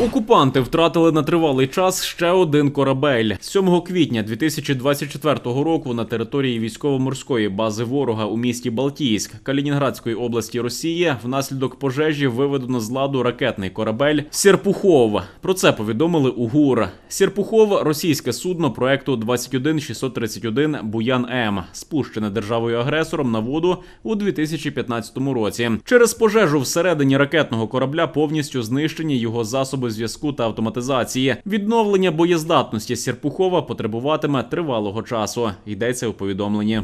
Окупанти втратили на тривалий час ще один корабель 7 квітня 2024 року. На території військово-морської бази ворога у місті Балтійськ Калінінградської області Росії внаслідок пожежі виведено з ладу ракетний корабель Сірпухов. Про це повідомили у ГУР. Сірпухов російське судно проекту 21631 Буян М, спущене державою агресором на воду у 2015 році. Через пожежу всередині ракетного корабля повністю знищені його засоби засоби зв'язку та автоматизації. Відновлення боєздатності Серпухова потребуватиме тривалого часу. Йдеться у повідомленні.